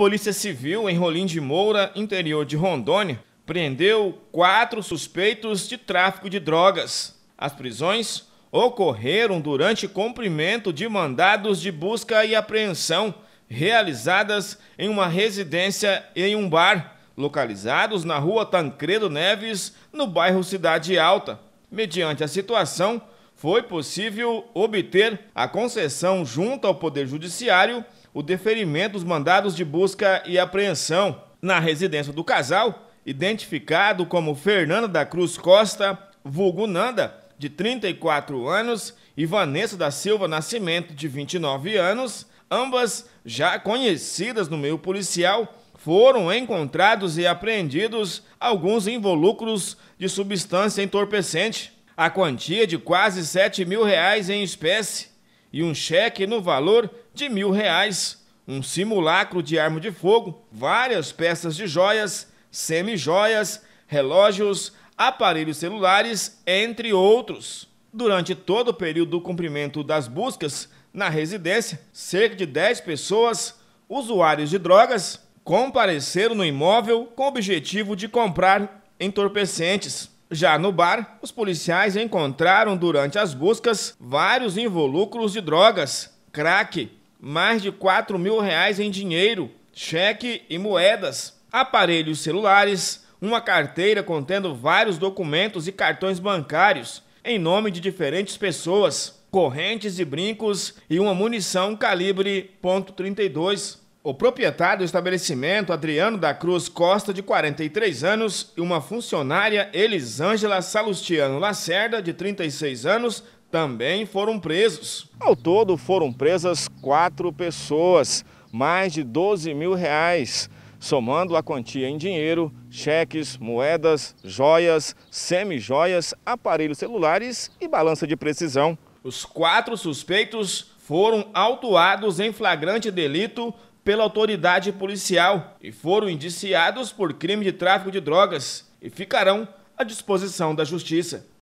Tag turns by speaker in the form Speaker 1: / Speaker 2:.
Speaker 1: Polícia Civil em Rolim de Moura, interior de Rondônia, prendeu quatro suspeitos de tráfico de drogas. As prisões ocorreram durante cumprimento de mandados de busca e apreensão realizadas em uma residência e em um bar, localizados na rua Tancredo Neves, no bairro Cidade Alta. Mediante a situação, foi possível obter a concessão junto ao Poder Judiciário o deferimento dos mandados de busca e apreensão na residência do casal, identificado como Fernando da Cruz Costa, vulgo Nanda, de 34 anos, e Vanessa da Silva Nascimento, de 29 anos, ambas já conhecidas no meio policial, foram encontrados e apreendidos alguns involucros de substância entorpecente a quantia de quase 7 mil reais em espécie e um cheque no valor de mil reais, um simulacro de arma de fogo, várias peças de joias, semijoias, relógios, aparelhos celulares, entre outros. Durante todo o período do cumprimento das buscas na residência, cerca de 10 pessoas, usuários de drogas, compareceram no imóvel com o objetivo de comprar entorpecentes. Já no bar, os policiais encontraram durante as buscas vários involúcros de drogas, crack, mais de 4 mil reais em dinheiro, cheque e moedas, aparelhos celulares, uma carteira contendo vários documentos e cartões bancários em nome de diferentes pessoas, correntes e brincos e uma munição calibre .32. O proprietário do estabelecimento, Adriano da Cruz Costa, de 43 anos, e uma funcionária, Elisângela Salustiano Lacerda, de 36 anos, também foram presos. Ao todo, foram presas quatro pessoas, mais de 12 mil reais, somando a quantia em dinheiro, cheques, moedas, joias, semijoias, aparelhos celulares e balança de precisão. Os quatro suspeitos foram autuados em flagrante delito pela autoridade policial e foram indiciados por crime de tráfico de drogas e ficarão à disposição da justiça.